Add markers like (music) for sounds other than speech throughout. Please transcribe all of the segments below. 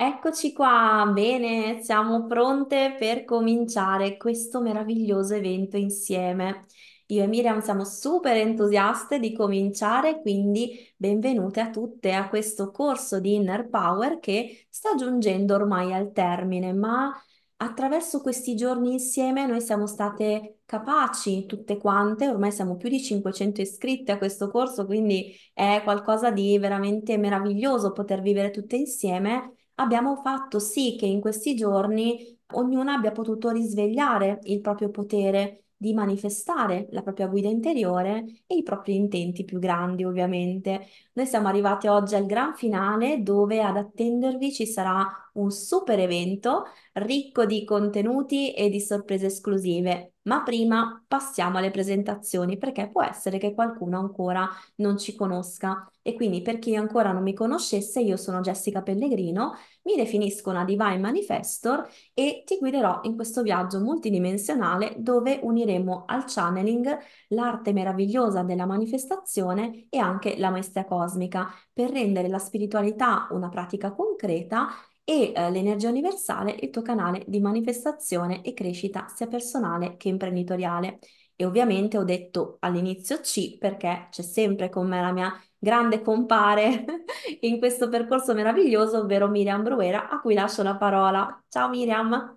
Eccoci qua, bene, siamo pronte per cominciare questo meraviglioso evento insieme. Io e Miriam siamo super entusiaste di cominciare, quindi benvenute a tutte a questo corso di Inner Power che sta giungendo ormai al termine, ma attraverso questi giorni insieme noi siamo state capaci tutte quante, ormai siamo più di 500 iscritte a questo corso, quindi è qualcosa di veramente meraviglioso poter vivere tutte insieme abbiamo fatto sì che in questi giorni ognuno abbia potuto risvegliare il proprio potere di manifestare la propria guida interiore e i propri intenti più grandi, ovviamente. Noi siamo arrivati oggi al gran finale dove ad attendervi ci sarà un super evento ricco di contenuti e di sorprese esclusive. Ma prima passiamo alle presentazioni perché può essere che qualcuno ancora non ci conosca e quindi per chi ancora non mi conoscesse io sono Jessica Pellegrino, mi definisco una Divine Manifestor e ti guiderò in questo viaggio multidimensionale dove uniremo al channeling l'arte meravigliosa della manifestazione e anche la maestria cosmica per rendere la spiritualità una pratica concreta e eh, l'energia universale il tuo canale di manifestazione e crescita sia personale che imprenditoriale. E ovviamente ho detto all'inizio C perché c'è sempre con me la mia grande compare (laughs) in questo percorso meraviglioso, ovvero Miriam Bruera, a cui lascio la parola. Ciao Miriam!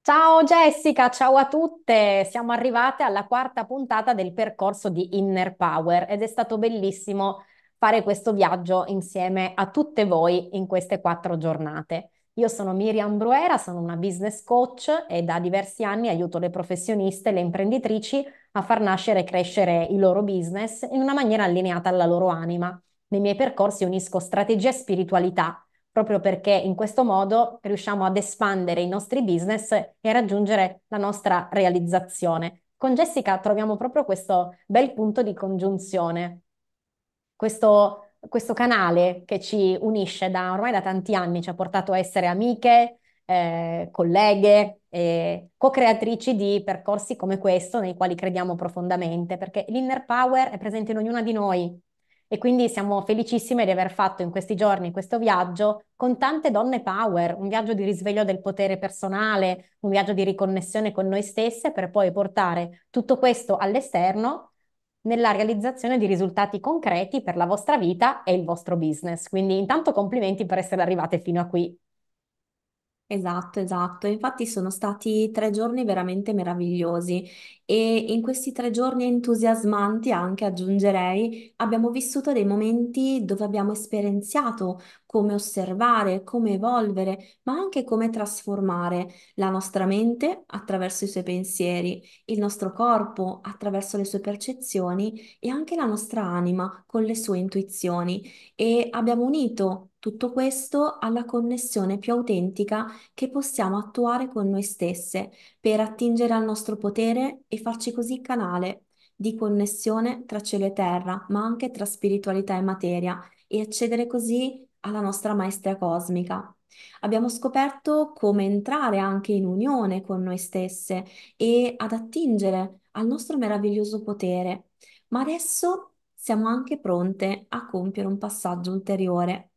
Ciao Jessica, ciao a tutte. Siamo arrivate alla quarta puntata del percorso di Inner Power ed è stato bellissimo fare questo viaggio insieme a tutte voi in queste quattro giornate. Io sono Miriam Bruera, sono una business coach e da diversi anni aiuto le professioniste le imprenditrici a far nascere e crescere il loro business in una maniera allineata alla loro anima. Nei miei percorsi unisco strategia e spiritualità, proprio perché in questo modo riusciamo ad espandere i nostri business e raggiungere la nostra realizzazione. Con Jessica troviamo proprio questo bel punto di congiunzione questo, questo canale che ci unisce da ormai da tanti anni, ci ha portato a essere amiche, eh, colleghe, eh, co-creatrici di percorsi come questo nei quali crediamo profondamente, perché l'inner power è presente in ognuna di noi e quindi siamo felicissime di aver fatto in questi giorni questo viaggio con tante donne power, un viaggio di risveglio del potere personale, un viaggio di riconnessione con noi stesse per poi portare tutto questo all'esterno nella realizzazione di risultati concreti per la vostra vita e il vostro business. Quindi intanto complimenti per essere arrivate fino a qui. Esatto, esatto. Infatti sono stati tre giorni veramente meravigliosi e in questi tre giorni entusiasmanti, anche aggiungerei, abbiamo vissuto dei momenti dove abbiamo esperienziato come osservare, come evolvere, ma anche come trasformare la nostra mente attraverso i suoi pensieri, il nostro corpo attraverso le sue percezioni e anche la nostra anima con le sue intuizioni. E abbiamo unito tutto questo alla connessione più autentica che possiamo attuare con noi stesse per attingere al nostro potere e farci così canale di connessione tra cielo e terra, ma anche tra spiritualità e materia e accedere così alla nostra maestra cosmica. Abbiamo scoperto come entrare anche in unione con noi stesse e ad attingere al nostro meraviglioso potere, ma adesso siamo anche pronte a compiere un passaggio ulteriore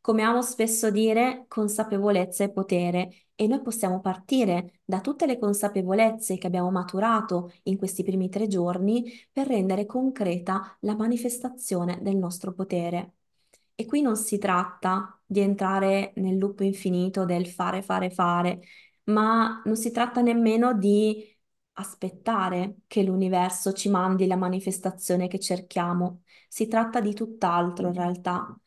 come amo spesso dire, consapevolezza è potere. E noi possiamo partire da tutte le consapevolezze che abbiamo maturato in questi primi tre giorni per rendere concreta la manifestazione del nostro potere. E qui non si tratta di entrare nel loop infinito del fare, fare, fare, ma non si tratta nemmeno di aspettare che l'universo ci mandi la manifestazione che cerchiamo. Si tratta di tutt'altro in realtà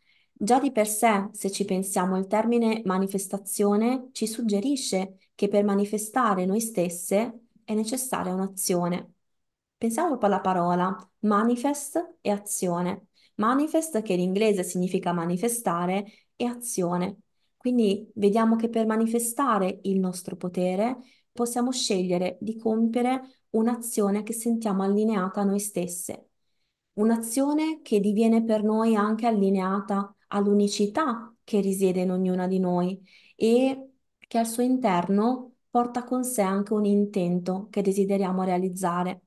Già di per sé, se ci pensiamo, il termine manifestazione ci suggerisce che per manifestare noi stesse è necessaria un'azione. Pensiamo un po' alla parola manifest e azione. Manifest, che in inglese significa manifestare, e azione. Quindi vediamo che per manifestare il nostro potere possiamo scegliere di compiere un'azione che sentiamo allineata a noi stesse, un'azione che diviene per noi anche allineata all'unicità che risiede in ognuna di noi e che al suo interno porta con sé anche un intento che desideriamo realizzare.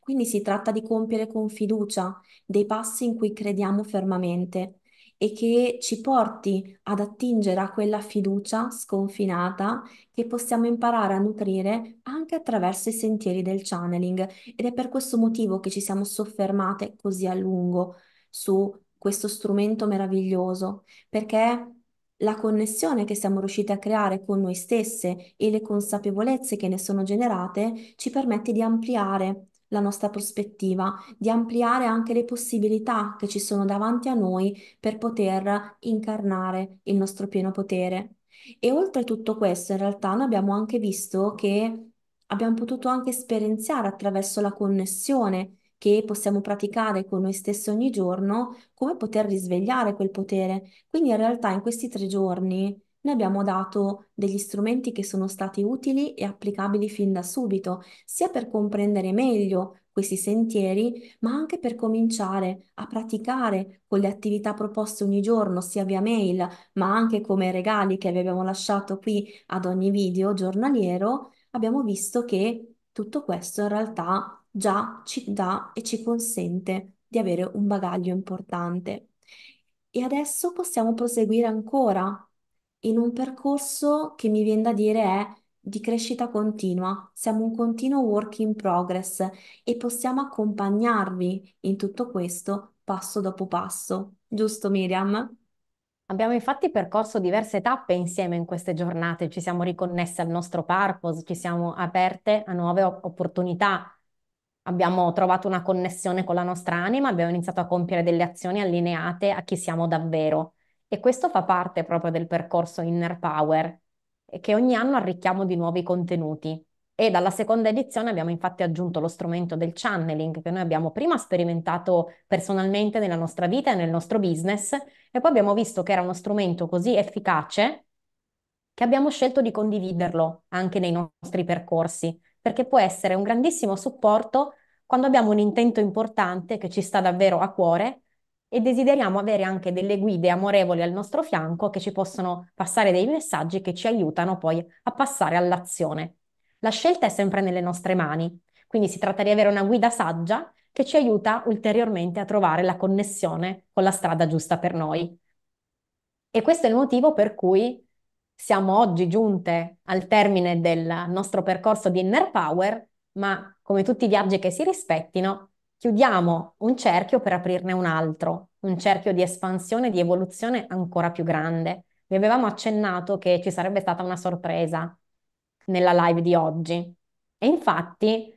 Quindi si tratta di compiere con fiducia dei passi in cui crediamo fermamente e che ci porti ad attingere a quella fiducia sconfinata che possiamo imparare a nutrire anche attraverso i sentieri del channeling. Ed è per questo motivo che ci siamo soffermate così a lungo su questo strumento meraviglioso, perché la connessione che siamo riusciti a creare con noi stesse e le consapevolezze che ne sono generate ci permette di ampliare la nostra prospettiva, di ampliare anche le possibilità che ci sono davanti a noi per poter incarnare il nostro pieno potere. E oltre a tutto questo, in realtà, noi abbiamo anche visto che abbiamo potuto anche esperienziare attraverso la connessione che possiamo praticare con noi stessi ogni giorno, come poter risvegliare quel potere. Quindi in realtà in questi tre giorni noi abbiamo dato degli strumenti che sono stati utili e applicabili fin da subito, sia per comprendere meglio questi sentieri, ma anche per cominciare a praticare con le attività proposte ogni giorno, sia via mail, ma anche come regali che vi abbiamo lasciato qui ad ogni video giornaliero, abbiamo visto che tutto questo in realtà già ci dà e ci consente di avere un bagaglio importante. E adesso possiamo proseguire ancora in un percorso che mi viene da dire è di crescita continua. Siamo un continuo work in progress e possiamo accompagnarvi in tutto questo passo dopo passo. Giusto, Miriam? Abbiamo infatti percorso diverse tappe insieme in queste giornate, ci siamo riconnesse al nostro purpose, ci siamo aperte a nuove opportunità abbiamo trovato una connessione con la nostra anima, abbiamo iniziato a compiere delle azioni allineate a chi siamo davvero. E questo fa parte proprio del percorso Inner Power, eh, che ogni anno arricchiamo di nuovi contenuti. E dalla seconda edizione abbiamo infatti aggiunto lo strumento del channeling che noi abbiamo prima sperimentato personalmente nella nostra vita e nel nostro business e poi abbiamo visto che era uno strumento così efficace che abbiamo scelto di condividerlo anche nei nostri percorsi perché può essere un grandissimo supporto quando abbiamo un intento importante che ci sta davvero a cuore e desideriamo avere anche delle guide amorevoli al nostro fianco che ci possono passare dei messaggi che ci aiutano poi a passare all'azione. La scelta è sempre nelle nostre mani, quindi si tratta di avere una guida saggia che ci aiuta ulteriormente a trovare la connessione con la strada giusta per noi. E questo è il motivo per cui siamo oggi giunte al termine del nostro percorso di Inner Power, ma come tutti i viaggi che si rispettino, chiudiamo un cerchio per aprirne un altro, un cerchio di espansione, e di evoluzione ancora più grande. Vi avevamo accennato che ci sarebbe stata una sorpresa nella live di oggi e infatti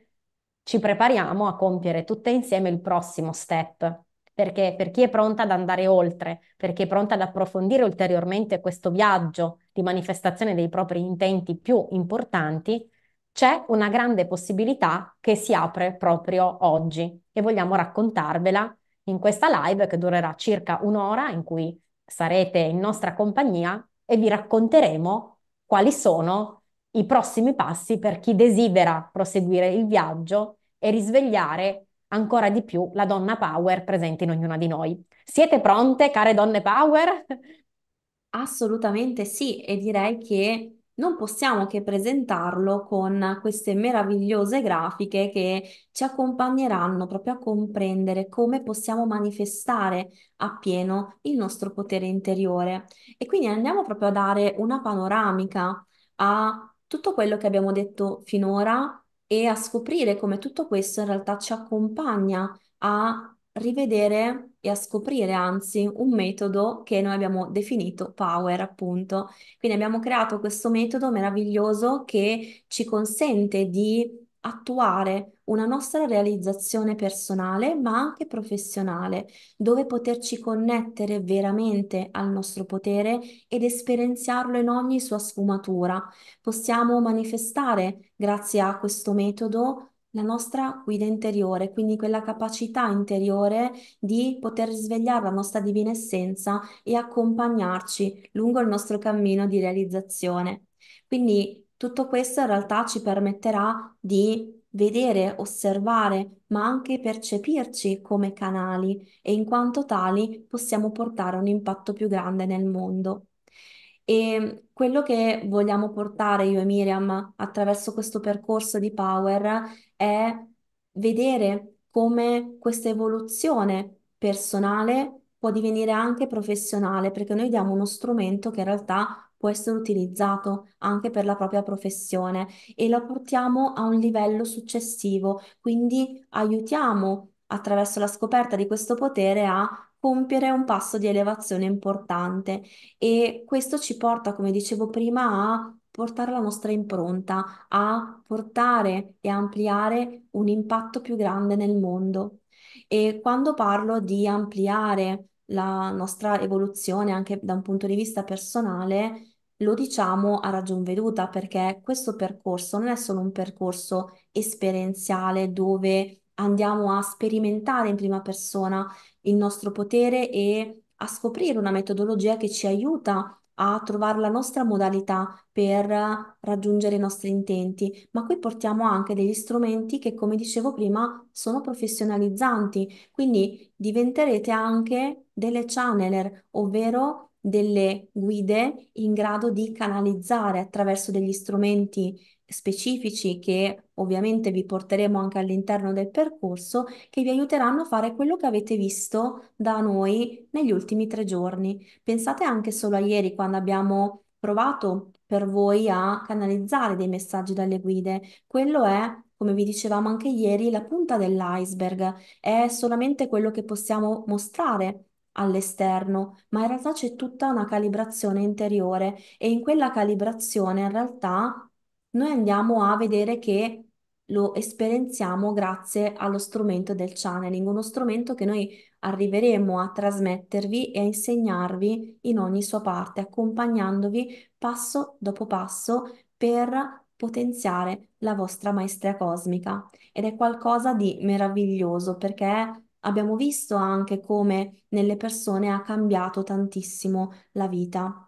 ci prepariamo a compiere tutte insieme il prossimo step, perché per chi è pronta ad andare oltre, per chi è pronta ad approfondire ulteriormente questo viaggio di manifestazione dei propri intenti più importanti, c'è una grande possibilità che si apre proprio oggi e vogliamo raccontarvela in questa live che durerà circa un'ora in cui sarete in nostra compagnia e vi racconteremo quali sono i prossimi passi per chi desidera proseguire il viaggio e risvegliare ancora di più la donna power presente in ognuna di noi. Siete pronte, care donne power? Assolutamente sì, e direi che non possiamo che presentarlo con queste meravigliose grafiche che ci accompagneranno proprio a comprendere come possiamo manifestare appieno il nostro potere interiore. E quindi andiamo proprio a dare una panoramica a tutto quello che abbiamo detto finora e a scoprire come tutto questo in realtà ci accompagna a rivedere e a scoprire anzi un metodo che noi abbiamo definito Power, appunto. Quindi abbiamo creato questo metodo meraviglioso che ci consente di attuare una nostra realizzazione personale, ma anche professionale, dove poterci connettere veramente al nostro potere ed esperienziarlo in ogni sua sfumatura. Possiamo manifestare, grazie a questo metodo, la nostra guida interiore, quindi quella capacità interiore di poter risvegliare la nostra divina essenza e accompagnarci lungo il nostro cammino di realizzazione. Quindi tutto questo in realtà ci permetterà di vedere, osservare, ma anche percepirci come canali e in quanto tali possiamo portare un impatto più grande nel mondo. E quello che vogliamo portare io e Miriam attraverso questo percorso di Power è vedere come questa evoluzione personale può divenire anche professionale, perché noi diamo uno strumento che in realtà può essere utilizzato anche per la propria professione e la portiamo a un livello successivo, quindi aiutiamo attraverso la scoperta di questo potere a compiere un passo di elevazione importante e questo ci porta, come dicevo prima, a portare la nostra impronta, a portare e ampliare un impatto più grande nel mondo. E quando parlo di ampliare la nostra evoluzione anche da un punto di vista personale, lo diciamo a ragion veduta perché questo percorso non è solo un percorso esperienziale dove andiamo a sperimentare in prima persona il nostro potere e a scoprire una metodologia che ci aiuta a a trovare la nostra modalità per raggiungere i nostri intenti, ma qui portiamo anche degli strumenti che, come dicevo prima, sono professionalizzanti, quindi diventerete anche delle channeler, ovvero delle guide in grado di canalizzare attraverso degli strumenti specifici che ovviamente vi porteremo anche all'interno del percorso che vi aiuteranno a fare quello che avete visto da noi negli ultimi tre giorni. Pensate anche solo a ieri quando abbiamo provato per voi a canalizzare dei messaggi dalle guide. Quello è, come vi dicevamo anche ieri, la punta dell'iceberg, è solamente quello che possiamo mostrare all'esterno, ma in realtà c'è tutta una calibrazione interiore e in quella calibrazione in realtà noi andiamo a vedere che lo esperienziamo grazie allo strumento del channeling, uno strumento che noi arriveremo a trasmettervi e a insegnarvi in ogni sua parte, accompagnandovi passo dopo passo per potenziare la vostra maestria cosmica. Ed è qualcosa di meraviglioso perché abbiamo visto anche come nelle persone ha cambiato tantissimo la vita.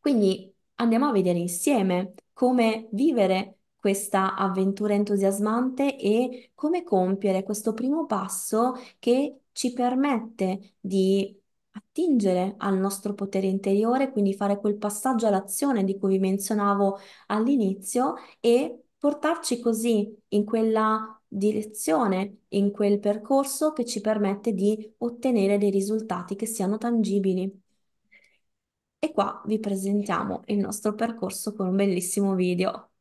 Quindi andiamo a vedere insieme come vivere questa avventura entusiasmante e come compiere questo primo passo che ci permette di attingere al nostro potere interiore, quindi fare quel passaggio all'azione di cui vi menzionavo all'inizio e portarci così in quella direzione, in quel percorso che ci permette di ottenere dei risultati che siano tangibili. E qua vi presentiamo il nostro percorso con un bellissimo video.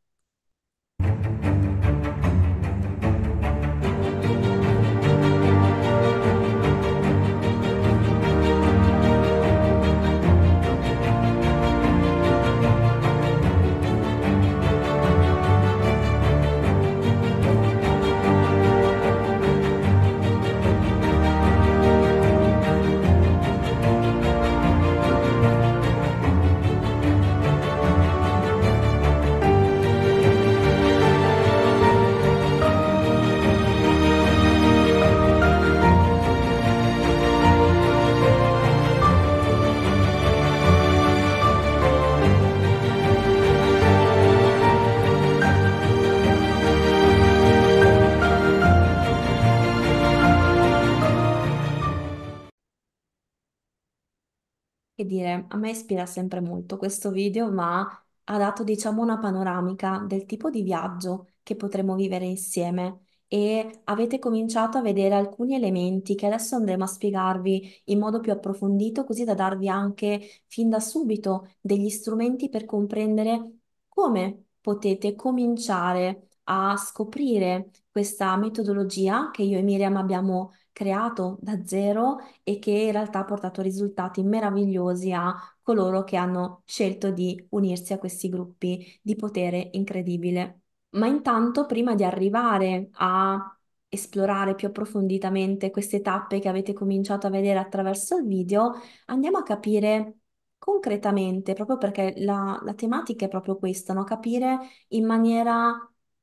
a me ispira sempre molto questo video, ma ha dato, diciamo, una panoramica del tipo di viaggio che potremo vivere insieme e avete cominciato a vedere alcuni elementi che adesso andremo a spiegarvi in modo più approfondito, così da darvi anche fin da subito degli strumenti per comprendere come potete cominciare a scoprire questa metodologia che io e Miriam abbiamo creato da zero e che in realtà ha portato risultati meravigliosi a coloro che hanno scelto di unirsi a questi gruppi di potere incredibile. Ma intanto, prima di arrivare a esplorare più approfonditamente queste tappe che avete cominciato a vedere attraverso il video, andiamo a capire concretamente, proprio perché la, la tematica è proprio questa, no? capire in maniera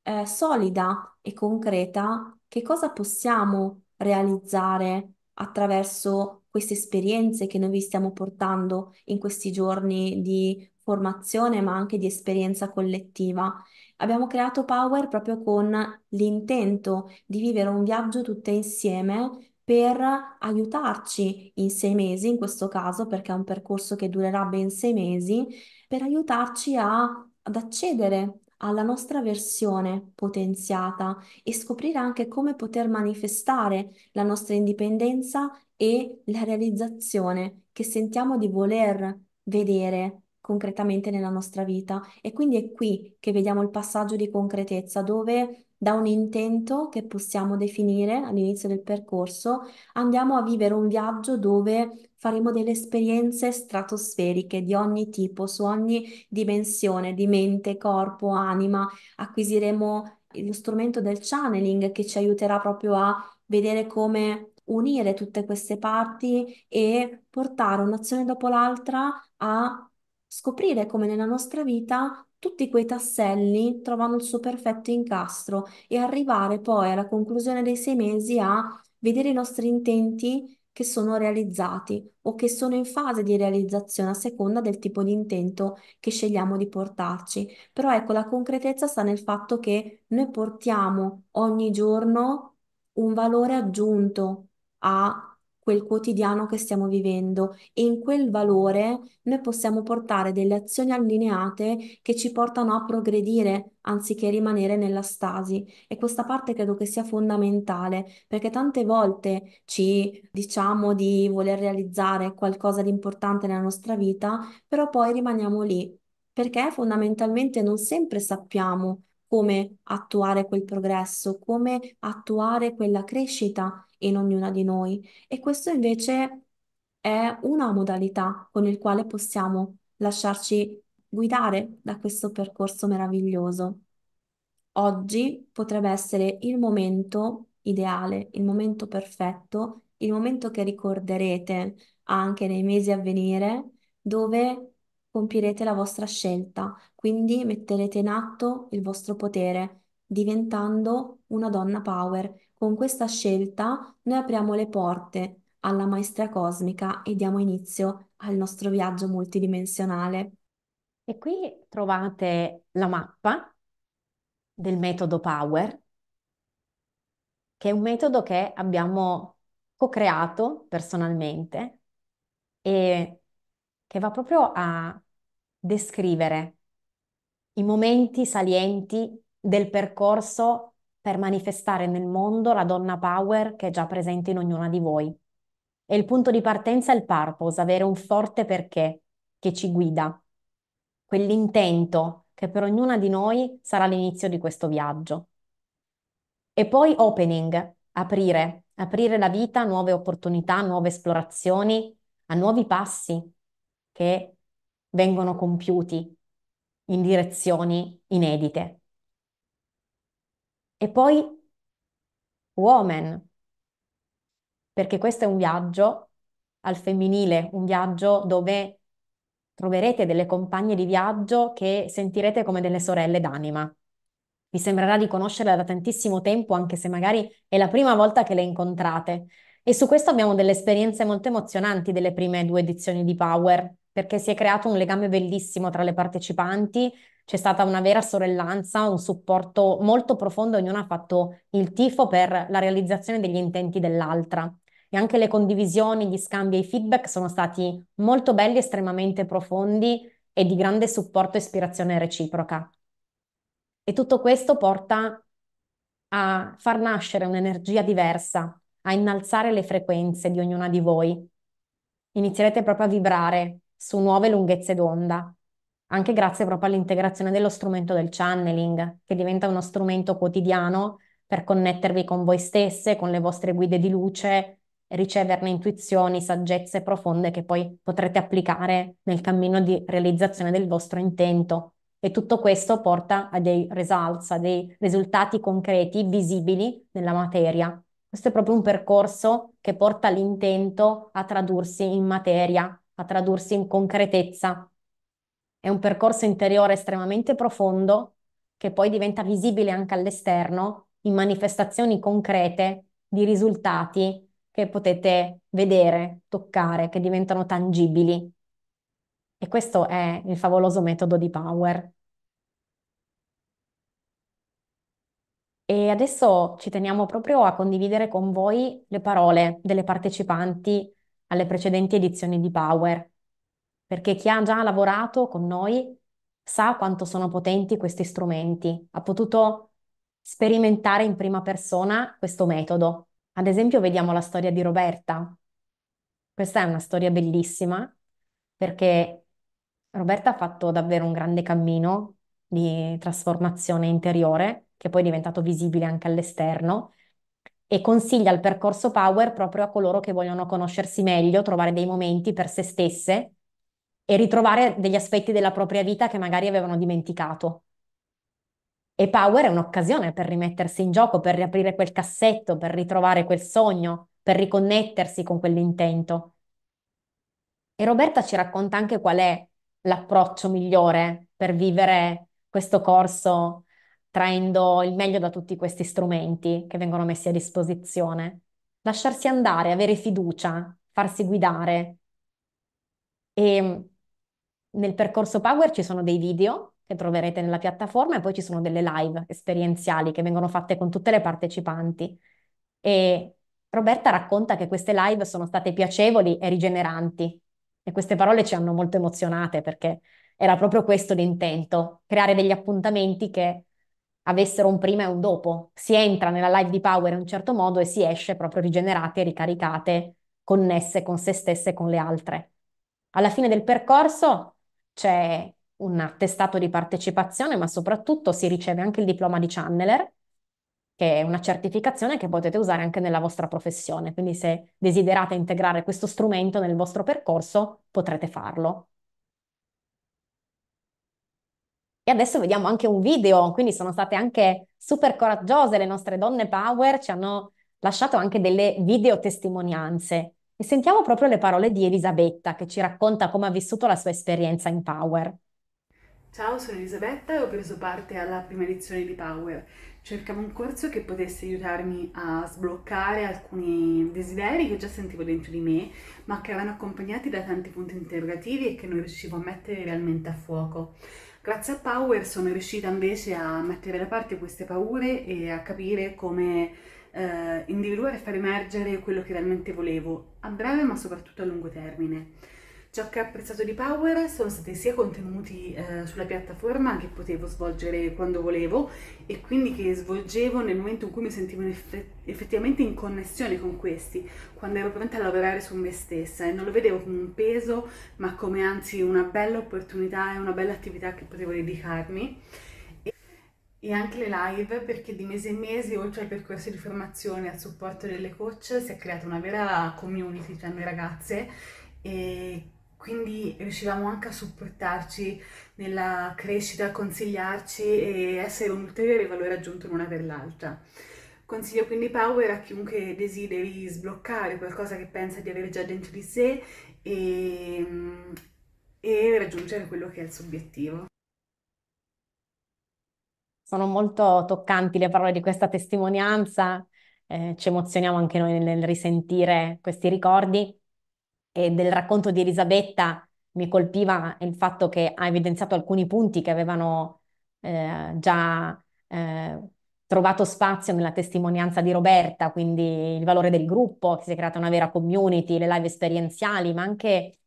eh, solida e concreta che cosa possiamo realizzare attraverso queste esperienze che noi vi stiamo portando in questi giorni di formazione, ma anche di esperienza collettiva. Abbiamo creato Power proprio con l'intento di vivere un viaggio tutte insieme per aiutarci in sei mesi, in questo caso, perché è un percorso che durerà ben sei mesi, per aiutarci a, ad accedere alla nostra versione potenziata e scoprire anche come poter manifestare la nostra indipendenza e la realizzazione che sentiamo di voler vedere concretamente nella nostra vita. E quindi è qui che vediamo il passaggio di concretezza, dove da un intento che possiamo definire all'inizio del percorso, andiamo a vivere un viaggio dove faremo delle esperienze stratosferiche di ogni tipo, su ogni dimensione di mente, corpo, anima. Acquisiremo lo strumento del channeling che ci aiuterà proprio a vedere come unire tutte queste parti e portare un'azione dopo l'altra a scoprire come nella nostra vita tutti quei tasselli trovano il suo perfetto incastro e arrivare poi alla conclusione dei sei mesi a vedere i nostri intenti che sono realizzati o che sono in fase di realizzazione a seconda del tipo di intento che scegliamo di portarci. Però ecco, la concretezza sta nel fatto che noi portiamo ogni giorno un valore aggiunto a quel quotidiano che stiamo vivendo e in quel valore noi possiamo portare delle azioni allineate che ci portano a progredire anziché rimanere nella stasi e questa parte credo che sia fondamentale perché tante volte ci diciamo di voler realizzare qualcosa di importante nella nostra vita, però poi rimaniamo lì perché fondamentalmente non sempre sappiamo come attuare quel progresso, come attuare quella crescita in ognuna di noi. E questo invece è una modalità con il quale possiamo lasciarci guidare da questo percorso meraviglioso. Oggi potrebbe essere il momento ideale, il momento perfetto, il momento che ricorderete anche nei mesi a venire, dove compirete la vostra scelta, quindi metterete in atto il vostro potere, diventando una donna power. Con questa scelta noi apriamo le porte alla maestra cosmica e diamo inizio al nostro viaggio multidimensionale. E qui trovate la mappa del metodo Power, che è un metodo che abbiamo co-creato personalmente e che va proprio a descrivere i momenti salienti del percorso per manifestare nel mondo la donna power che è già presente in ognuna di voi. E il punto di partenza è il purpose, avere un forte perché che ci guida, quell'intento che per ognuna di noi sarà l'inizio di questo viaggio. E poi opening, aprire, aprire la vita a nuove opportunità, a nuove esplorazioni, a nuovi passi che vengono compiuti in direzioni inedite. E poi Woman, perché questo è un viaggio al femminile, un viaggio dove troverete delle compagne di viaggio che sentirete come delle sorelle d'anima. Vi sembrerà di conoscerle da tantissimo tempo, anche se magari è la prima volta che le incontrate. E su questo abbiamo delle esperienze molto emozionanti delle prime due edizioni di Power, perché si è creato un legame bellissimo tra le partecipanti, c'è stata una vera sorellanza, un supporto molto profondo, ognuna ha fatto il tifo per la realizzazione degli intenti dell'altra e anche le condivisioni, gli scambi e i feedback sono stati molto belli, estremamente profondi e di grande supporto e ispirazione reciproca. E tutto questo porta a far nascere un'energia diversa, a innalzare le frequenze di ognuna di voi. Inizierete proprio a vibrare su nuove lunghezze d'onda, anche grazie proprio all'integrazione dello strumento del channeling, che diventa uno strumento quotidiano per connettervi con voi stesse, con le vostre guide di luce, riceverne intuizioni, saggezze profonde che poi potrete applicare nel cammino di realizzazione del vostro intento. E tutto questo porta a dei results, a dei risultati concreti, visibili nella materia. Questo è proprio un percorso che porta l'intento a tradursi in materia, a tradursi in concretezza. È un percorso interiore estremamente profondo che poi diventa visibile anche all'esterno in manifestazioni concrete di risultati che potete vedere, toccare, che diventano tangibili. E questo è il favoloso metodo di Power. E adesso ci teniamo proprio a condividere con voi le parole delle partecipanti alle precedenti edizioni di Power, perché chi ha già lavorato con noi sa quanto sono potenti questi strumenti, ha potuto sperimentare in prima persona questo metodo. Ad esempio vediamo la storia di Roberta. Questa è una storia bellissima perché Roberta ha fatto davvero un grande cammino di trasformazione interiore che poi è diventato visibile anche all'esterno e consiglia il percorso Power proprio a coloro che vogliono conoscersi meglio, trovare dei momenti per se stesse e ritrovare degli aspetti della propria vita che magari avevano dimenticato. E Power è un'occasione per rimettersi in gioco, per riaprire quel cassetto, per ritrovare quel sogno, per riconnettersi con quell'intento. E Roberta ci racconta anche qual è l'approccio migliore per vivere questo corso traendo il meglio da tutti questi strumenti che vengono messi a disposizione. Lasciarsi andare, avere fiducia, farsi guidare. E mm, nel percorso Power ci sono dei video che troverete nella piattaforma e poi ci sono delle live esperienziali che vengono fatte con tutte le partecipanti. E Roberta racconta che queste live sono state piacevoli e rigeneranti e queste parole ci hanno molto emozionate perché era proprio questo l'intento, creare degli appuntamenti che avessero un prima e un dopo. Si entra nella live di Power in un certo modo e si esce proprio rigenerate, ricaricate, connesse con se stesse e con le altre. Alla fine del percorso c'è un attestato di partecipazione, ma soprattutto si riceve anche il diploma di channeler, che è una certificazione che potete usare anche nella vostra professione. Quindi se desiderate integrare questo strumento nel vostro percorso, potrete farlo. E adesso vediamo anche un video, quindi sono state anche super coraggiose le nostre donne power, ci hanno lasciato anche delle video testimonianze. E sentiamo proprio le parole di Elisabetta che ci racconta come ha vissuto la sua esperienza in Power. Ciao, sono Elisabetta e ho preso parte alla prima edizione di Power. Cercavo un corso che potesse aiutarmi a sbloccare alcuni desideri che già sentivo dentro di me, ma che erano accompagnati da tanti punti interrogativi e che non riuscivo a mettere realmente a fuoco. Grazie a Power sono riuscita invece a mettere da parte queste paure e a capire come eh, individuare e far emergere quello che realmente volevo, a breve ma soprattutto a lungo termine. Ciò che ho apprezzato di Power sono stati sia contenuti eh, sulla piattaforma che potevo svolgere quando volevo e quindi che svolgevo nel momento in cui mi sentivo effettivamente in connessione con questi, quando ero pronta a lavorare su me stessa e non lo vedevo come un peso ma come anzi una bella opportunità e una bella attività che potevo dedicarmi e anche le live perché di mese in mese oltre al percorso di formazione e al supporto delle coach si è creata una vera community tra cioè noi ragazze e quindi riuscivamo anche a supportarci nella crescita, a consigliarci e essere un ulteriore valore aggiunto l'una per l'altra. Consiglio quindi Power a chiunque desideri sbloccare qualcosa che pensa di avere già dentro di sé e, e raggiungere quello che è il suo obiettivo. Sono molto toccanti le parole di questa testimonianza, eh, ci emozioniamo anche noi nel risentire questi ricordi e del racconto di Elisabetta mi colpiva il fatto che ha evidenziato alcuni punti che avevano eh, già eh, trovato spazio nella testimonianza di Roberta, quindi il valore del gruppo, che si è creata una vera community, le live esperienziali, ma anche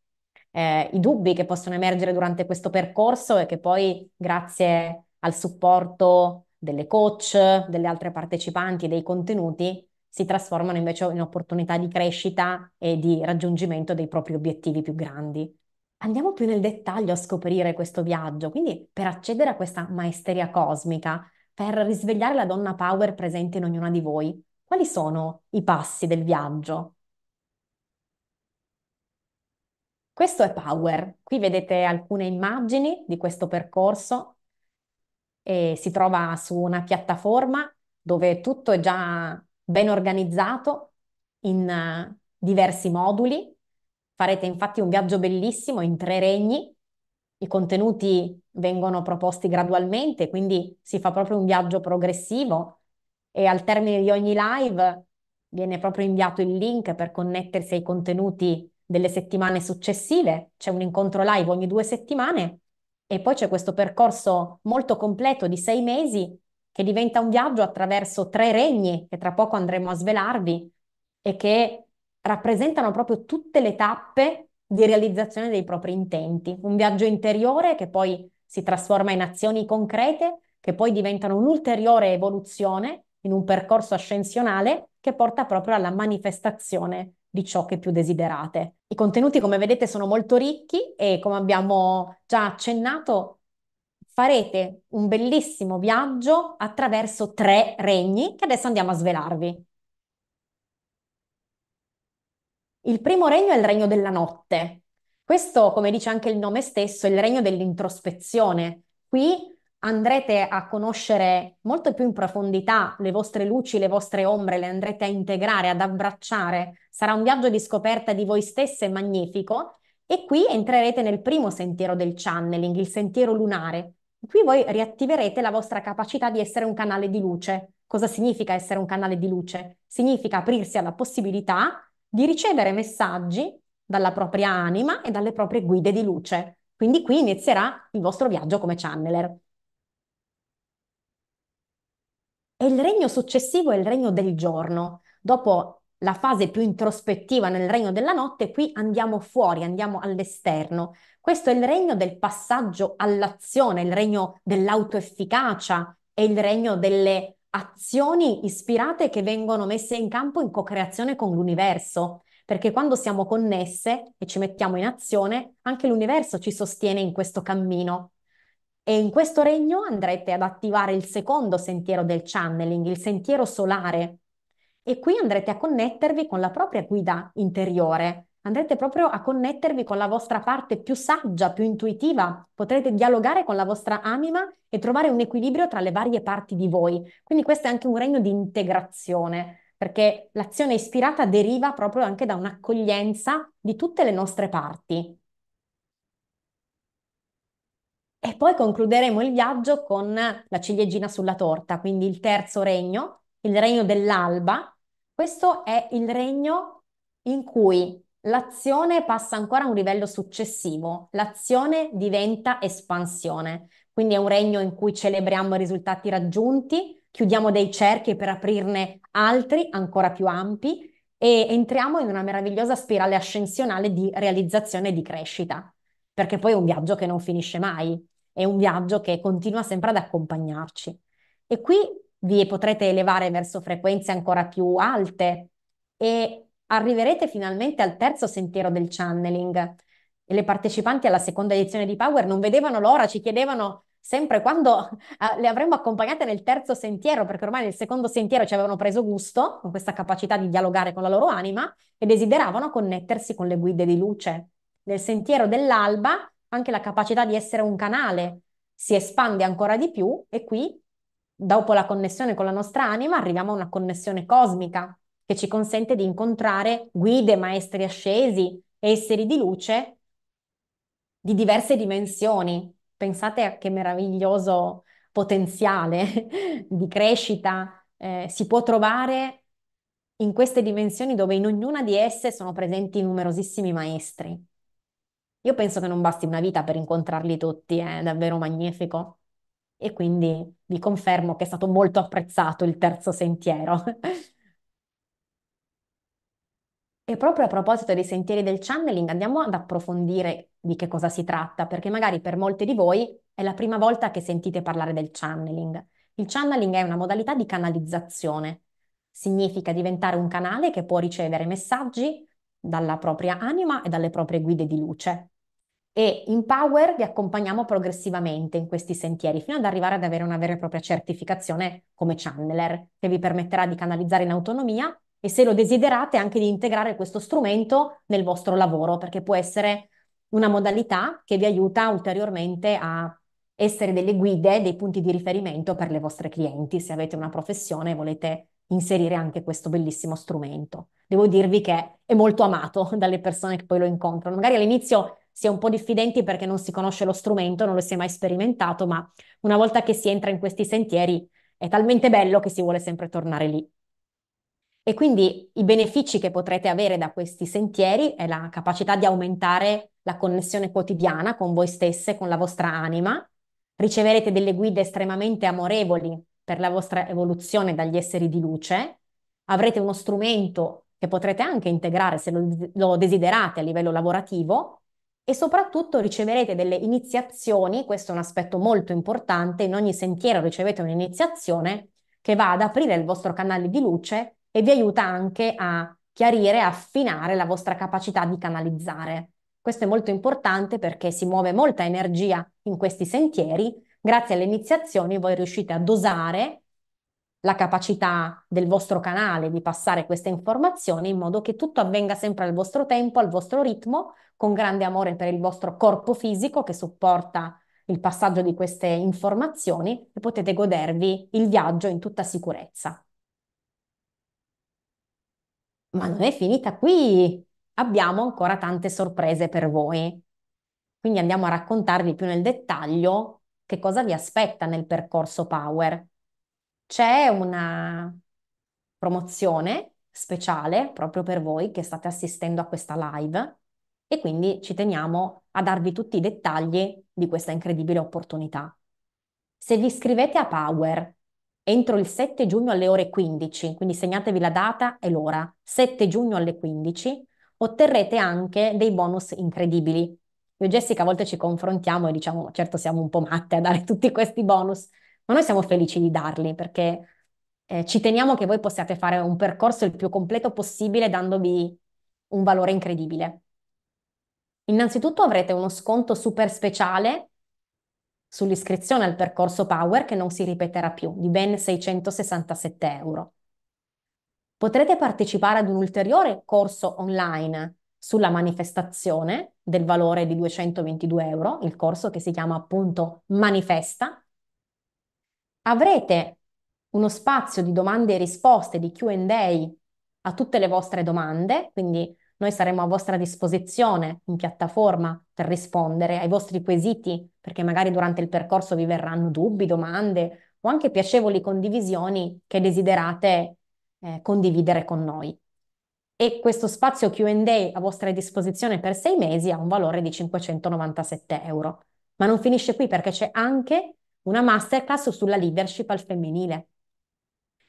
eh, i dubbi che possono emergere durante questo percorso e che poi grazie al supporto delle coach, delle altre partecipanti, dei contenuti, si trasformano invece in opportunità di crescita e di raggiungimento dei propri obiettivi più grandi. Andiamo più nel dettaglio a scoprire questo viaggio, quindi per accedere a questa maestria cosmica, per risvegliare la donna power presente in ognuna di voi, quali sono i passi del viaggio? Questo è Power. Qui vedete alcune immagini di questo percorso. E si trova su una piattaforma dove tutto è già ben organizzato in eh, diversi moduli. Farete infatti un viaggio bellissimo in tre regni. I contenuti vengono proposti gradualmente, quindi si fa proprio un viaggio progressivo e al termine di ogni live viene proprio inviato il link per connettersi ai contenuti delle settimane successive. C'è un incontro live ogni due settimane e poi c'è questo percorso molto completo di sei mesi che diventa un viaggio attraverso tre regni che tra poco andremo a svelarvi e che rappresentano proprio tutte le tappe di realizzazione dei propri intenti. Un viaggio interiore che poi si trasforma in azioni concrete che poi diventano un'ulteriore evoluzione in un percorso ascensionale che porta proprio alla manifestazione di ciò che più desiderate. I contenuti, come vedete, sono molto ricchi e come abbiamo già accennato, farete un bellissimo viaggio attraverso tre regni che adesso andiamo a svelarvi. Il primo regno è il regno della notte. Questo, come dice anche il nome stesso, è il regno dell'introspezione. Qui andrete a conoscere molto più in profondità le vostre luci, le vostre ombre, le andrete a integrare, ad abbracciare. Sarà un viaggio di scoperta di voi stesse magnifico e qui entrerete nel primo sentiero del channeling, il sentiero lunare, Qui voi riattiverete la vostra capacità di essere un canale di luce. Cosa significa essere un canale di luce? Significa aprirsi alla possibilità di ricevere messaggi dalla propria anima e dalle proprie guide di luce. Quindi qui inizierà il vostro viaggio come channeler. E il regno successivo è il regno del giorno. Dopo la fase più introspettiva nel regno della notte, qui andiamo fuori, andiamo all'esterno. Questo è il regno del passaggio all'azione, il regno dell'autoefficacia, è il regno delle azioni ispirate che vengono messe in campo in co-creazione con l'universo, perché quando siamo connesse e ci mettiamo in azione, anche l'universo ci sostiene in questo cammino. E in questo regno andrete ad attivare il secondo sentiero del channeling, il sentiero solare, e qui andrete a connettervi con la propria guida interiore, andrete proprio a connettervi con la vostra parte più saggia, più intuitiva, potrete dialogare con la vostra anima e trovare un equilibrio tra le varie parti di voi. Quindi questo è anche un regno di integrazione, perché l'azione ispirata deriva proprio anche da un'accoglienza di tutte le nostre parti. E poi concluderemo il viaggio con la ciliegina sulla torta, quindi il terzo regno, il regno dell'alba, questo è il regno in cui l'azione passa ancora a un livello successivo, l'azione diventa espansione, quindi è un regno in cui celebriamo i risultati raggiunti, chiudiamo dei cerchi per aprirne altri ancora più ampi e entriamo in una meravigliosa spirale ascensionale di realizzazione e di crescita, perché poi è un viaggio che non finisce mai, è un viaggio che continua sempre ad accompagnarci. E qui vi potrete elevare verso frequenze ancora più alte e arriverete finalmente al terzo sentiero del channeling. E le partecipanti alla seconda edizione di Power non vedevano l'ora, ci chiedevano sempre quando eh, le avremmo accompagnate nel terzo sentiero, perché ormai nel secondo sentiero ci avevano preso gusto, con questa capacità di dialogare con la loro anima, e desideravano connettersi con le guide di luce. Nel sentiero dell'alba anche la capacità di essere un canale si espande ancora di più e qui dopo la connessione con la nostra anima, arriviamo a una connessione cosmica che ci consente di incontrare guide, maestri ascesi, esseri di luce di diverse dimensioni. Pensate a che meraviglioso potenziale (laughs) di crescita eh, si può trovare in queste dimensioni dove in ognuna di esse sono presenti numerosissimi maestri. Io penso che non basti una vita per incontrarli tutti, eh, è davvero magnifico e quindi vi confermo che è stato molto apprezzato il terzo sentiero. (laughs) E proprio a proposito dei sentieri del channeling, andiamo ad approfondire di che cosa si tratta, perché magari per molti di voi è la prima volta che sentite parlare del channeling. Il channeling è una modalità di canalizzazione, significa diventare un canale che può ricevere messaggi dalla propria anima e dalle proprie guide di luce e in Power vi accompagniamo progressivamente in questi sentieri fino ad arrivare ad avere una vera e propria certificazione come channeler che vi permetterà di canalizzare in autonomia e se lo desiderate anche di integrare questo strumento nel vostro lavoro perché può essere una modalità che vi aiuta ulteriormente a essere delle guide, dei punti di riferimento per le vostre clienti se avete una professione e volete inserire anche questo bellissimo strumento. Devo dirvi che è molto amato (laughs) dalle persone che poi lo incontrano. Magari all'inizio si è un po' diffidenti perché non si conosce lo strumento, non lo si è mai sperimentato, ma una volta che si entra in questi sentieri è talmente bello che si vuole sempre tornare lì. E quindi i benefici che potrete avere da questi sentieri è la capacità di aumentare la connessione quotidiana con voi stesse, con la vostra anima. Riceverete delle guide estremamente amorevoli per la vostra evoluzione dagli esseri di luce. Avrete uno strumento che potrete anche integrare se lo, desiderate a livello lavorativo e soprattutto riceverete delle iniziazioni, questo è un aspetto molto importante, in ogni sentiero ricevete un'iniziazione che va ad aprire il vostro canale di luce e vi aiuta anche a chiarire, affinare la vostra capacità di canalizzare. Questo è molto importante perché si muove molta energia in questi sentieri, grazie alle iniziazioni voi riuscite a dosare la capacità del vostro canale di passare queste informazioni in modo che tutto avvenga sempre al vostro tempo, al vostro ritmo, con grande amore per il vostro corpo fisico che supporta il passaggio di queste informazioni e potete godervi il viaggio in tutta sicurezza. Ma non è finita qui, abbiamo ancora tante sorprese per voi. Quindi andiamo a raccontarvi più nel dettaglio che cosa vi aspetta nel percorso Power c'è una promozione speciale proprio per voi che state assistendo a questa live e quindi ci teniamo a darvi tutti i dettagli di questa incredibile opportunità. Se vi iscrivete a Power entro il 7 giugno alle ore 15, quindi segnatevi la data e l'ora, 7 giugno alle 15, otterrete anche dei bonus incredibili. Io e Jessica a volte ci confrontiamo e diciamo, certo siamo un po' matte a dare tutti questi bonus, ma noi siamo felici di darli perché eh, ci teniamo che voi possiate fare un percorso il più completo possibile dandovi un valore incredibile. Innanzitutto avrete uno sconto super speciale sull'iscrizione al percorso Power che non si ripeterà più, di ben 667 euro. Potrete partecipare ad un ulteriore corso online sulla manifestazione del valore di 222 euro, il corso che si chiama appunto Manifesta, Avrete uno spazio di domande e risposte, di QA a tutte le vostre domande, quindi noi saremo a vostra disposizione in piattaforma per rispondere ai vostri quesiti, perché magari durante il percorso vi verranno dubbi, domande o anche piacevoli condivisioni che desiderate eh, condividere con noi. E questo spazio QA a vostra disposizione per sei mesi ha un valore di 597 euro. Ma non finisce qui perché c'è anche una masterclass sulla leadership al femminile,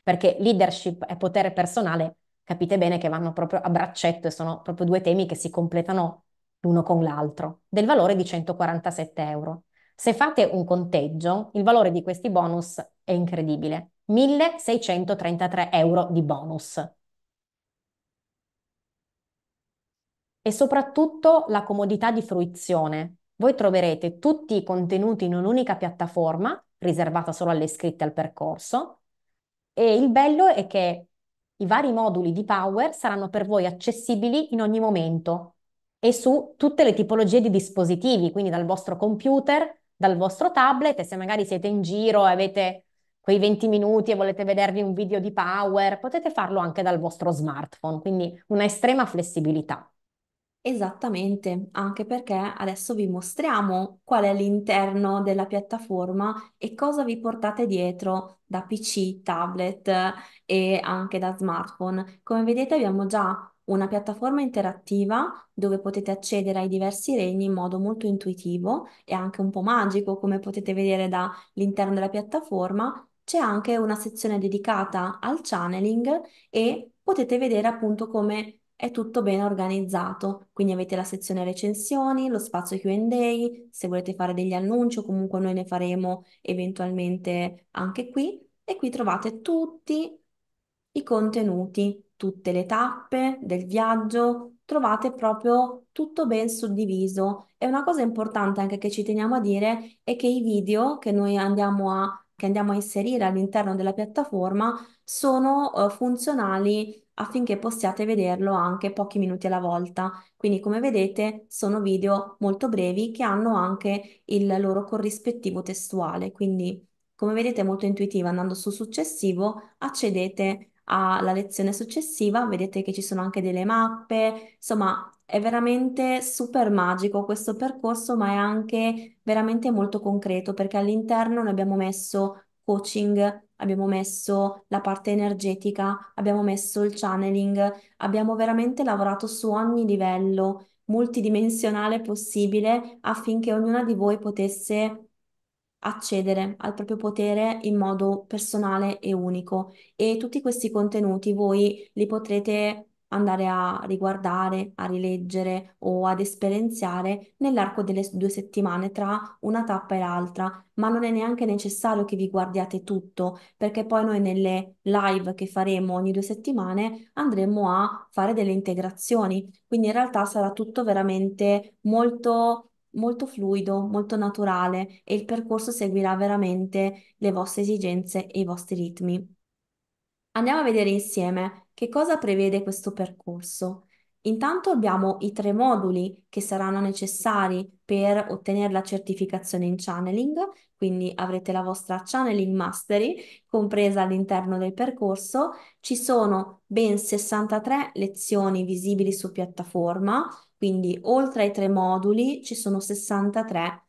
perché leadership e potere personale capite bene che vanno proprio a braccetto e sono proprio due temi che si completano l'uno con l'altro, del valore di 147 euro. Se fate un conteggio, il valore di questi bonus è incredibile, 1633 euro di bonus. E soprattutto la comodità di fruizione, voi troverete tutti i contenuti in un'unica piattaforma, riservata solo alle iscritte al percorso, e il bello è che i vari moduli di Power saranno per voi accessibili in ogni momento e su tutte le tipologie di dispositivi, quindi dal vostro computer, dal vostro tablet e se magari siete in giro e avete quei 20 minuti e volete vedervi un video di Power, potete farlo anche dal vostro smartphone, quindi una estrema flessibilità. Esattamente, anche perché adesso vi mostriamo qual è l'interno della piattaforma e cosa vi portate dietro da PC, tablet eh, e anche da smartphone. Come vedete abbiamo già una piattaforma interattiva dove potete accedere ai diversi regni in modo molto intuitivo e anche un po' magico, come potete vedere dall'interno della piattaforma. C'è anche una sezione dedicata al channeling e potete vedere appunto come è tutto ben organizzato, quindi avete la sezione recensioni, lo spazio Q&A, se volete fare degli annunci o comunque noi ne faremo eventualmente anche qui e qui trovate tutti i contenuti, tutte le tappe del viaggio, trovate proprio tutto ben suddiviso e una cosa importante anche che ci teniamo a dire è che i video che noi andiamo a, andiamo a inserire all'interno della piattaforma sono uh, funzionali affinché possiate vederlo anche pochi minuti alla volta. Quindi come vedete sono video molto brevi che hanno anche il loro corrispettivo testuale, quindi come vedete è molto intuitiva, andando su successivo accedete alla lezione successiva, vedete che ci sono anche delle mappe, insomma è veramente super magico questo percorso, ma è anche veramente molto concreto perché all'interno noi abbiamo messo coaching, abbiamo messo la parte energetica, abbiamo messo il channeling, abbiamo veramente lavorato su ogni livello multidimensionale possibile affinché ognuna di voi potesse accedere al proprio potere in modo personale e unico. E tutti questi contenuti voi li potrete andare a riguardare, a rileggere o ad esperienziare nell'arco delle due settimane tra una tappa e l'altra, ma non è neanche necessario che vi guardiate tutto, perché poi noi nelle live che faremo ogni due settimane andremo a fare delle integrazioni, quindi in realtà sarà tutto veramente molto molto fluido, molto naturale e il percorso seguirà veramente le vostre esigenze e i vostri ritmi. Andiamo a vedere insieme che cosa prevede questo percorso? Intanto abbiamo i tre moduli che saranno necessari per ottenere la certificazione in channeling, quindi avrete la vostra channeling mastery compresa all'interno del percorso. Ci sono ben 63 lezioni visibili su piattaforma, quindi oltre ai tre moduli ci sono 63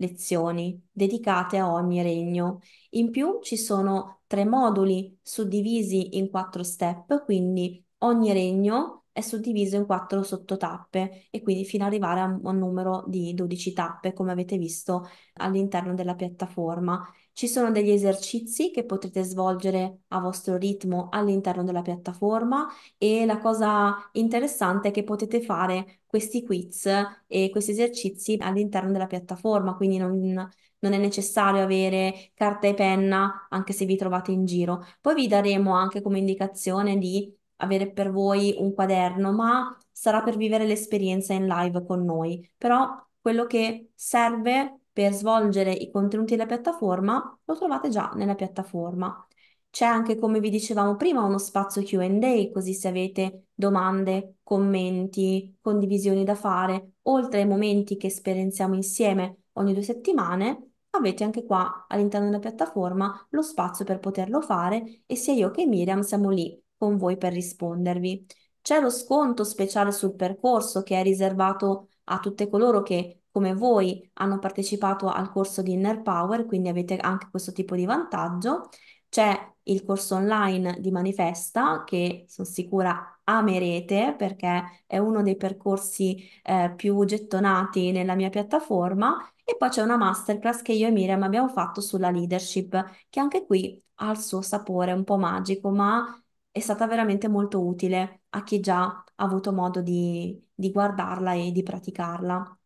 lezioni dedicate a ogni regno. In più ci sono tre moduli suddivisi in quattro step, quindi ogni regno è suddiviso in quattro sottotappe e quindi fino ad arrivare a un numero di 12 tappe, come avete visto all'interno della piattaforma. Ci sono degli esercizi che potrete svolgere a vostro ritmo all'interno della piattaforma e la cosa interessante è che potete fare questi quiz e questi esercizi all'interno della piattaforma, quindi non, non è necessario avere carta e penna anche se vi trovate in giro. Poi vi daremo anche come indicazione di avere per voi un quaderno, ma sarà per vivere l'esperienza in live con noi. Però quello che serve per svolgere i contenuti della piattaforma lo trovate già nella piattaforma. C'è anche, come vi dicevamo prima, uno spazio QA, così se avete domande, commenti, condivisioni da fare, oltre ai momenti che esperienziamo insieme ogni due settimane, avete anche qua all'interno della piattaforma lo spazio per poterlo fare e sia io che Miriam siamo lì con voi per rispondervi. C'è lo sconto speciale sul percorso che è riservato a tutte coloro che come voi hanno partecipato al corso di Inner Power, quindi avete anche questo tipo di vantaggio. C'è il corso online di Manifesta che sono sicura amerete perché è uno dei percorsi eh, più gettonati nella mia piattaforma e poi c'è una masterclass che io e Miriam abbiamo fatto sulla leadership che anche qui ha il suo sapore un po' magico ma è stata veramente molto utile a chi già ha avuto modo di, di guardarla e di praticarla.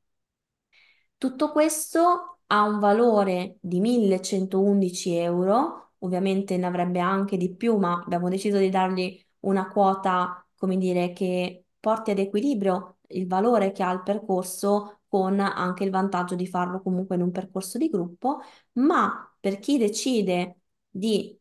Tutto questo ha un valore di 1111 euro, ovviamente ne avrebbe anche di più, ma abbiamo deciso di dargli una quota, come dire, che porti ad equilibrio il valore che ha il percorso con anche il vantaggio di farlo comunque in un percorso di gruppo, ma per chi decide di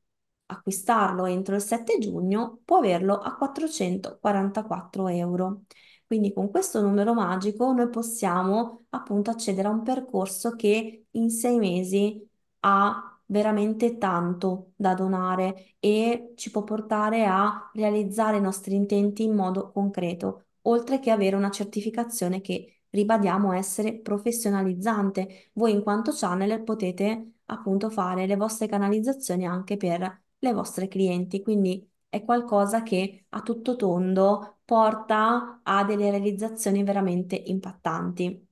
acquistarlo entro il 7 giugno può averlo a 444 euro. Quindi con questo numero magico noi possiamo appunto accedere a un percorso che in sei mesi ha veramente tanto da donare e ci può portare a realizzare i nostri intenti in modo concreto, oltre che avere una certificazione che ribadiamo essere professionalizzante. Voi in quanto channel potete appunto fare le vostre canalizzazioni anche per le vostre clienti, quindi è qualcosa che a tutto tondo porta a delle realizzazioni veramente impattanti.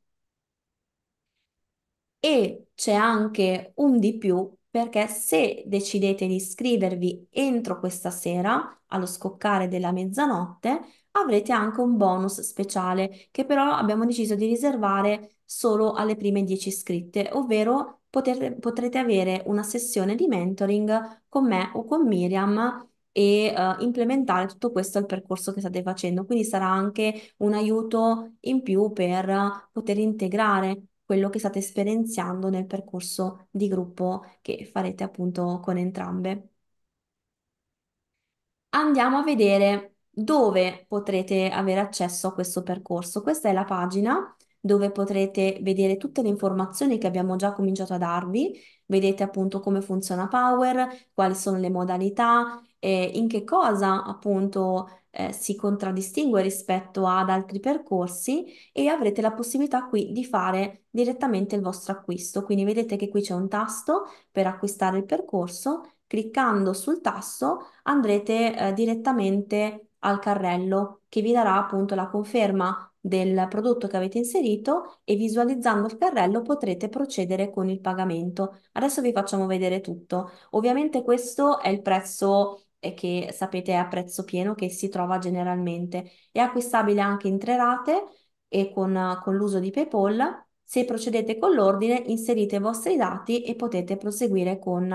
E c'è anche un di più perché se decidete di iscrivervi entro questa sera, allo scoccare della mezzanotte, avrete anche un bonus speciale che però abbiamo deciso di riservare solo alle prime 10 iscritte, ovvero poter, potrete avere una sessione di mentoring con me o con Miriam e uh, implementare tutto questo al percorso che state facendo. Quindi sarà anche un aiuto in più per poter integrare quello che state esperienziando nel percorso di gruppo che farete appunto con entrambe. Andiamo a vedere dove potrete avere accesso a questo percorso. Questa è la pagina dove potrete vedere tutte le informazioni che abbiamo già cominciato a darvi. Vedete appunto come funziona Power, quali sono le modalità, eh, in che cosa appunto eh, si contraddistingue rispetto ad altri percorsi e avrete la possibilità qui di fare direttamente il vostro acquisto. Quindi vedete che qui c'è un tasto per acquistare il percorso, cliccando sul tasto andrete eh, direttamente al carrello che vi darà appunto la conferma del prodotto che avete inserito e visualizzando il carrello potrete procedere con il pagamento. Adesso vi facciamo vedere tutto. Ovviamente questo è il prezzo e che sapete è a prezzo pieno che si trova generalmente. È acquistabile anche in tre rate e con, con l'uso di PayPal. Se procedete con l'ordine, inserite i vostri dati e potete proseguire con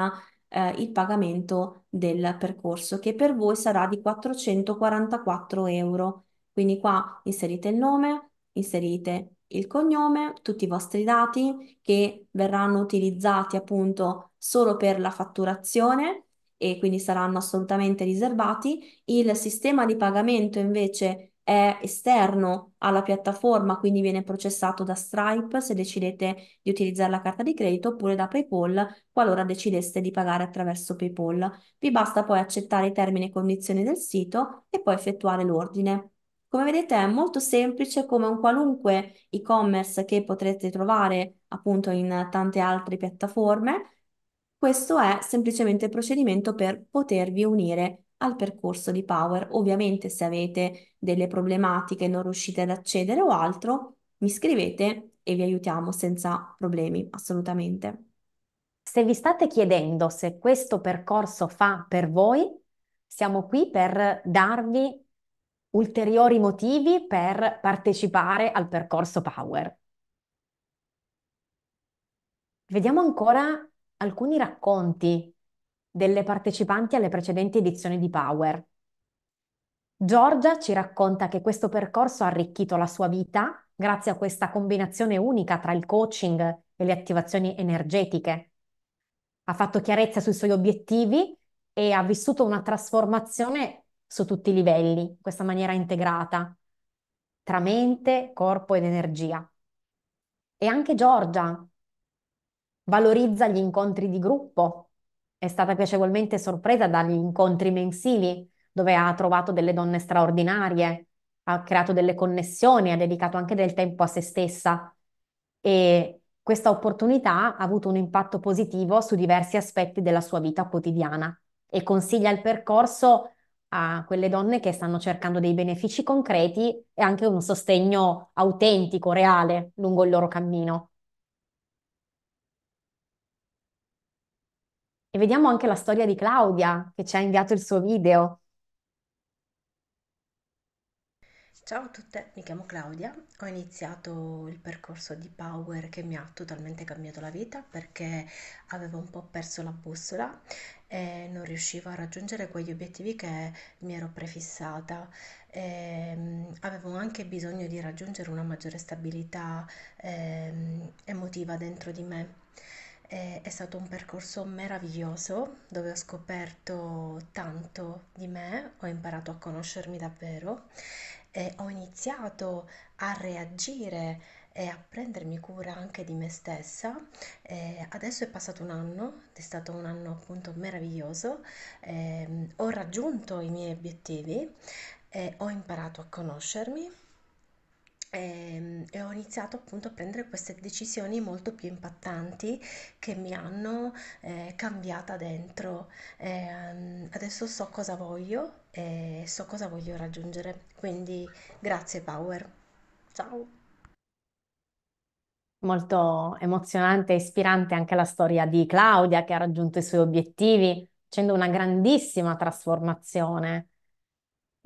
eh, il pagamento del percorso, che per voi sarà di 444 euro. Quindi qua inserite il nome, inserite il cognome, tutti i vostri dati che verranno utilizzati appunto solo per la fatturazione e quindi saranno assolutamente riservati. Il sistema di pagamento invece è esterno alla piattaforma, quindi viene processato da Stripe se decidete di utilizzare la carta di credito oppure da PayPal qualora decideste di pagare attraverso PayPal. Vi basta poi accettare i termini e condizioni del sito e poi effettuare l'ordine. Come vedete è molto semplice come un qualunque e-commerce che potrete trovare appunto in tante altre piattaforme questo è semplicemente il procedimento per potervi unire al percorso di Power. Ovviamente se avete delle problematiche non riuscite ad accedere o altro, mi scrivete e vi aiutiamo senza problemi, assolutamente. Se vi state chiedendo se questo percorso fa per voi, siamo qui per darvi ulteriori motivi per partecipare al percorso Power. Vediamo ancora alcuni racconti delle partecipanti alle precedenti edizioni di Power. Giorgia ci racconta che questo percorso ha arricchito la sua vita grazie a questa combinazione unica tra il coaching e le attivazioni energetiche. Ha fatto chiarezza sui suoi obiettivi e ha vissuto una trasformazione su tutti i livelli, in questa maniera integrata, tra mente, corpo ed energia. E anche Giorgia Valorizza gli incontri di gruppo. È stata piacevolmente sorpresa dagli incontri mensili, dove ha trovato delle donne straordinarie, ha creato delle connessioni, ha dedicato anche del tempo a se stessa e questa opportunità ha avuto un impatto positivo su diversi aspetti della sua vita quotidiana e consiglia il percorso a quelle donne che stanno cercando dei benefici concreti e anche un sostegno autentico, reale, lungo il loro cammino. E vediamo anche la storia di Claudia che ci ha inviato il suo video. Ciao a tutte, mi chiamo Claudia. Ho iniziato il percorso di Power che mi ha totalmente cambiato la vita perché avevo un po' perso la bussola e non riuscivo a raggiungere quegli obiettivi che mi ero prefissata. E, ehm, avevo anche bisogno di raggiungere una maggiore stabilità ehm, emotiva dentro di me è stato un percorso meraviglioso dove ho scoperto tanto di me, ho imparato a conoscermi davvero e ho iniziato a reagire e a prendermi cura anche di me stessa. Eh, adesso è passato un anno, è stato un anno appunto meraviglioso, eh, ho raggiunto i miei obiettivi, ho imparato a conoscermi e, ehm, e ho iniziato appunto a prendere queste decisioni molto più impattanti che mi hanno eh, cambiata dentro. E, ehm, adesso so cosa voglio e so cosa voglio raggiungere. Quindi grazie Power. Ciao. Molto emozionante e ispirante anche la storia di Claudia che ha raggiunto i suoi obiettivi facendo una grandissima trasformazione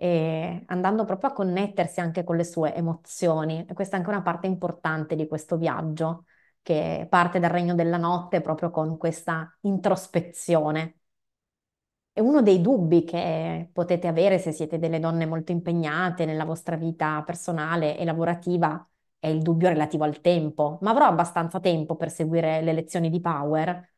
e andando proprio a connettersi anche con le sue emozioni. E questa è anche una parte importante di questo viaggio, che parte dal regno della notte proprio con questa introspezione. E uno dei dubbi che potete avere se siete delle donne molto impegnate nella vostra vita personale e lavorativa è il dubbio relativo al tempo. Ma avrò abbastanza tempo per seguire le lezioni di Power?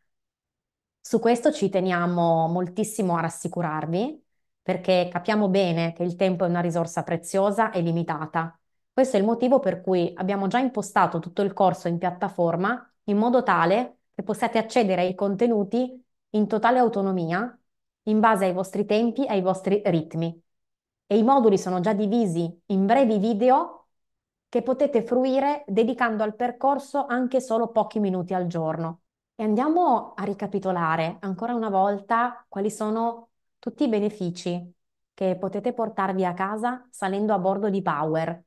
Su questo ci teniamo moltissimo a rassicurarvi perché capiamo bene che il tempo è una risorsa preziosa e limitata. Questo è il motivo per cui abbiamo già impostato tutto il corso in piattaforma in modo tale che possiate accedere ai contenuti in totale autonomia in base ai vostri tempi e ai vostri ritmi. E i moduli sono già divisi in brevi video che potete fruire dedicando al percorso anche solo pochi minuti al giorno. E andiamo a ricapitolare ancora una volta quali sono tutti i benefici che potete portarvi a casa salendo a bordo di Power.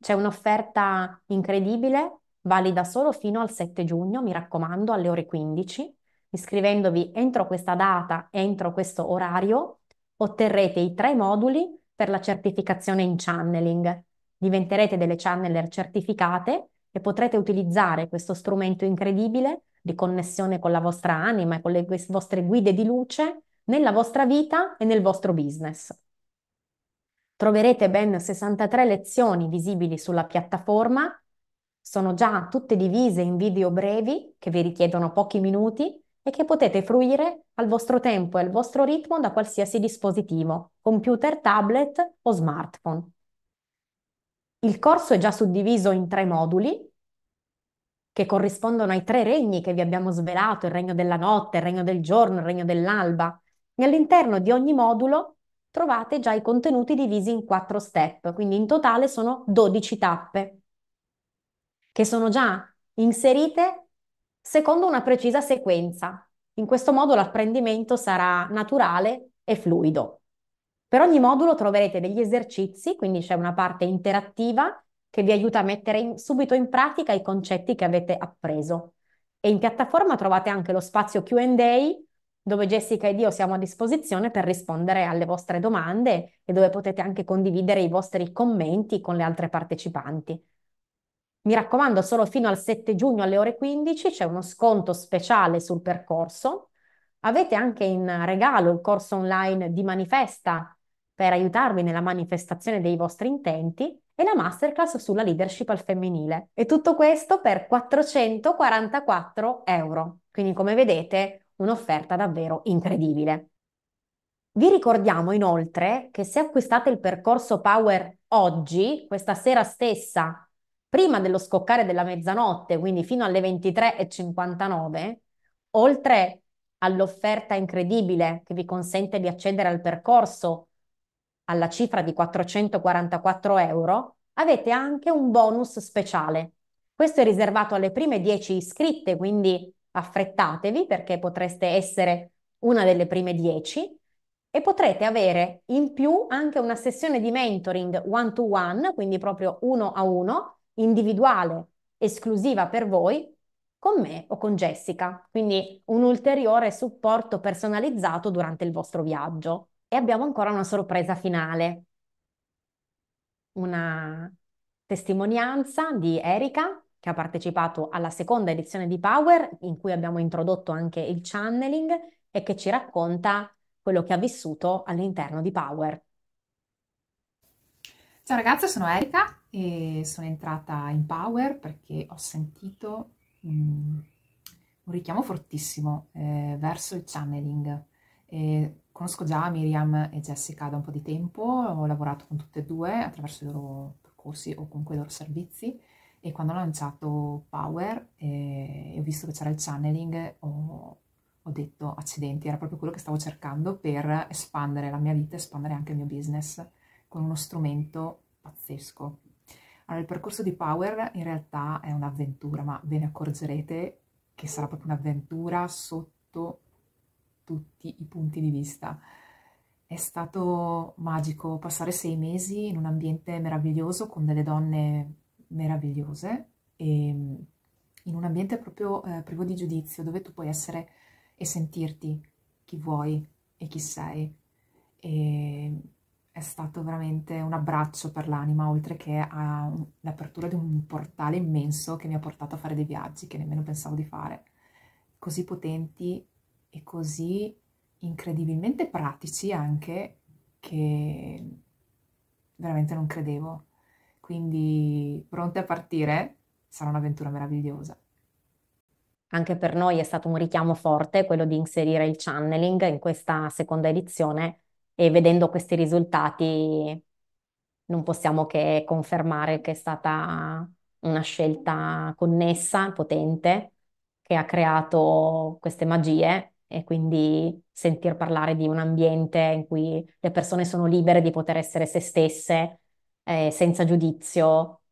C'è un'offerta incredibile, valida solo fino al 7 giugno, mi raccomando, alle ore 15. Iscrivendovi entro questa data, entro questo orario, otterrete i tre moduli per la certificazione in channeling. Diventerete delle channeler certificate e potrete utilizzare questo strumento incredibile di connessione con la vostra anima e con le vostre guide di luce nella vostra vita e nel vostro business. Troverete ben 63 lezioni visibili sulla piattaforma, sono già tutte divise in video brevi che vi richiedono pochi minuti e che potete fruire al vostro tempo e al vostro ritmo da qualsiasi dispositivo, computer, tablet o smartphone. Il corso è già suddiviso in tre moduli che corrispondono ai tre regni che vi abbiamo svelato, il regno della notte, il regno del giorno, il regno dell'alba e all'interno di ogni modulo trovate già i contenuti divisi in quattro step, quindi in totale sono 12 tappe che sono già inserite secondo una precisa sequenza. In questo modo l'apprendimento sarà naturale e fluido. Per ogni modulo troverete degli esercizi, quindi c'è una parte interattiva che vi aiuta a mettere in, subito in pratica i concetti che avete appreso. E in piattaforma trovate anche lo spazio QA dove Jessica ed io siamo a disposizione per rispondere alle vostre domande e dove potete anche condividere i vostri commenti con le altre partecipanti. Mi raccomando, solo fino al 7 giugno alle ore 15 c'è uno sconto speciale sul percorso. Avete anche in regalo il corso online di manifesta per aiutarvi nella manifestazione dei vostri intenti e la masterclass sulla leadership al femminile. E tutto questo per 444 euro. Quindi come vedete un'offerta davvero incredibile. Vi ricordiamo inoltre che se acquistate il percorso Power oggi, questa sera stessa, prima dello scoccare della mezzanotte, quindi fino alle 23.59, oltre all'offerta incredibile che vi consente di accedere al percorso alla cifra di 444 euro, avete anche un bonus speciale. Questo è riservato alle prime 10 iscritte, quindi affrettatevi perché potreste essere una delle prime dieci e potrete avere in più anche una sessione di mentoring one to one, quindi proprio uno a uno, individuale, esclusiva per voi, con me o con Jessica, quindi un ulteriore supporto personalizzato durante il vostro viaggio. E abbiamo ancora una sorpresa finale, una testimonianza di Erika che ha partecipato alla seconda edizione di Power, in cui abbiamo introdotto anche il channeling e che ci racconta quello che ha vissuto all'interno di Power. Ciao ragazze, sono Erika e sono entrata in Power perché ho sentito um, un richiamo fortissimo eh, verso il channeling. E conosco già Miriam e Jessica da un po' di tempo, ho lavorato con tutte e due attraverso i loro percorsi o comunque i loro servizi e quando ho lanciato Power eh, e eh, ho visto che c'era il channeling ho, ho, detto accidenti, era proprio quello che stavo cercando per espandere la mia vita, espandere anche il mio business con uno strumento pazzesco. Allora il percorso di Power in realtà è un'avventura, ma ve ne accorgerete che sarà proprio un'avventura sotto tutti i punti di vista. È stato magico passare sei mesi in un ambiente meraviglioso con delle donne meravigliose e ehm, in un ambiente proprio eh, privo di giudizio dove tu puoi essere e sentirti chi vuoi e chi sei e è stato veramente un abbraccio per l'anima oltre che all'apertura di un portale immenso che mi ha portato a fare dei viaggi che nemmeno pensavo di fare così potenti e così incredibilmente pratici anche che veramente non credevo quindi pronte a partire? Sarà un'avventura meravigliosa. Anche per noi è stato un richiamo forte quello di inserire il channeling in questa seconda edizione e vedendo questi risultati non possiamo che confermare che è stata una scelta connessa, potente, che ha creato queste magie e quindi sentir parlare di un ambiente in cui le persone sono libere di poter essere se stesse eh, senza giudizio,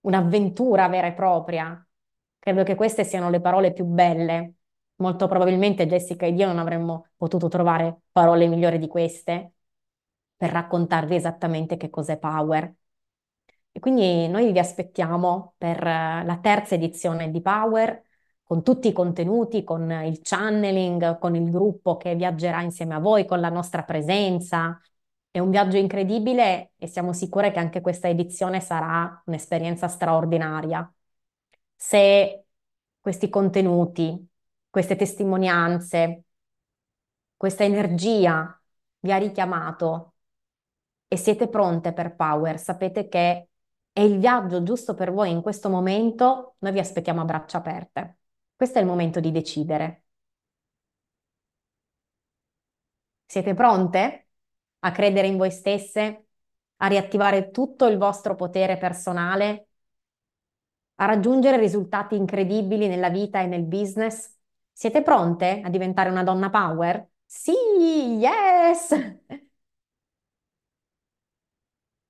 un'avventura vera e propria. Credo che queste siano le parole più belle. Molto probabilmente Jessica ed io non avremmo potuto trovare parole migliori di queste per raccontarvi esattamente che cos'è Power. E quindi noi vi aspettiamo per eh, la terza edizione di Power con tutti i contenuti, con il channeling, con il gruppo che viaggerà insieme a voi, con la nostra presenza, è un viaggio incredibile e siamo sicure che anche questa edizione sarà un'esperienza straordinaria. Se questi contenuti, queste testimonianze, questa energia vi ha richiamato e siete pronte per Power, sapete che è il viaggio giusto per voi in questo momento, noi vi aspettiamo a braccia aperte. Questo è il momento di decidere. Siete pronte? a credere in voi stesse, a riattivare tutto il vostro potere personale, a raggiungere risultati incredibili nella vita e nel business? Siete pronte a diventare una donna power? Sì, yes!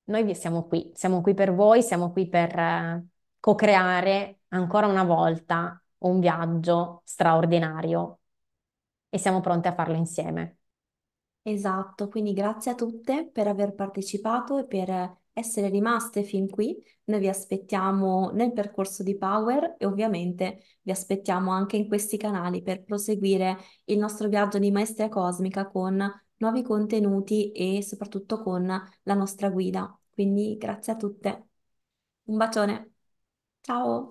Noi siamo qui, siamo qui per voi, siamo qui per eh, co-creare ancora una volta un viaggio straordinario e siamo pronte a farlo insieme. Esatto, quindi grazie a tutte per aver partecipato e per essere rimaste fin qui. Noi vi aspettiamo nel percorso di Power e ovviamente vi aspettiamo anche in questi canali per proseguire il nostro viaggio di maestria cosmica con nuovi contenuti e soprattutto con la nostra guida. Quindi grazie a tutte. Un bacione. Ciao.